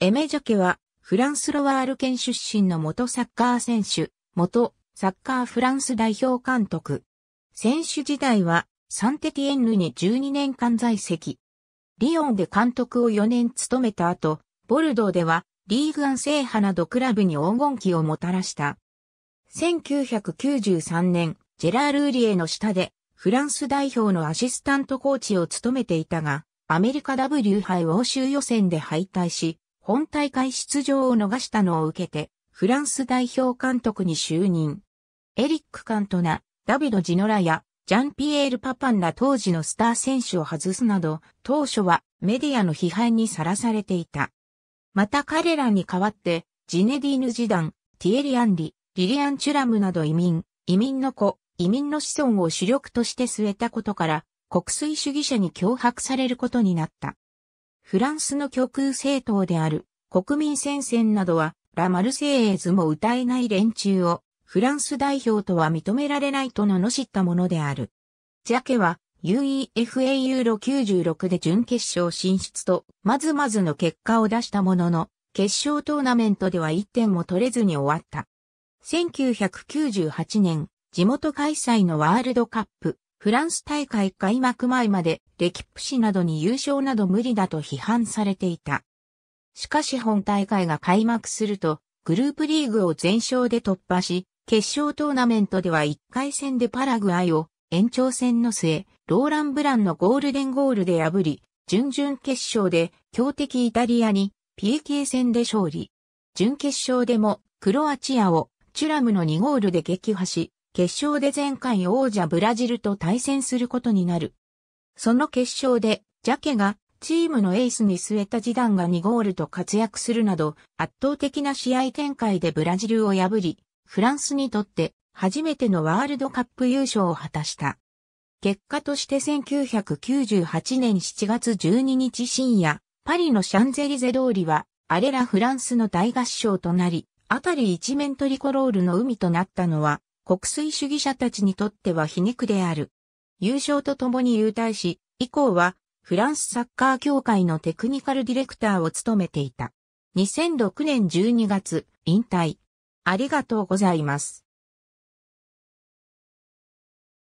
エメジャケは、フランスロワール県出身の元サッカー選手、元サッカーフランス代表監督。選手時代は、サンテティエンヌに12年間在籍。リオンで監督を4年務めた後、ボルドーでは、リーグアン制覇などクラブに黄金期をもたらした。1993年、ジェラール・ーリエの下で、フランス代表のアシスタントコーチを務めていたが、アメリカ W 杯欧州予選で敗退し、本大会出場を逃したのを受けて、フランス代表監督に就任。エリック・カントナ、ダビド・ジノラや、ジャンピエール・パパンら当時のスター選手を外すなど、当初はメディアの批判にさらされていた。また彼らに代わって、ジネディーヌ・ジダン、ティエリ・アンリ、リリアン・チュラムなど移民、移民の子、移民の子孫を主力として据えたことから、国粋主義者に脅迫されることになった。フランスの極右政党である国民戦線などはラ・マルセイエーズも歌えない連中をフランス代表とは認められないと罵ったものである。ジャケは UEFA ユーロ96で準決勝進出とまずまずの結果を出したものの決勝トーナメントでは1点も取れずに終わった。1998年、地元開催のワールドカップ、フランス大会開幕前までレキップ氏などに優勝など無理だと批判されていた。しかし本大会が開幕すると、グループリーグを全勝で突破し、決勝トーナメントでは1回戦でパラグアイを延長戦の末、ローラン・ブランのゴールデンゴールで破り、準々決勝で強敵イタリアに PK 戦で勝利。準決勝でもクロアチアをチュラムの2ゴールで撃破し、決勝で前回王者ブラジルと対戦することになる。その決勝で、ジャケがチームのエースに据えたジダが2ゴールと活躍するなど、圧倒的な試合展開でブラジルを破り、フランスにとって初めてのワールドカップ優勝を果たした。結果として1998年7月12日深夜、パリのシャンゼリゼ通りは、アレラフランスの大合唱となり、あたり一面トリコロールの海となったのは、国粋主義者たちにとっては皮肉である。優勝とともに優退し、以降はフランスサッカー協会のテクニカルディレクターを務めていた。2006年12月、引退。ありがとうございます。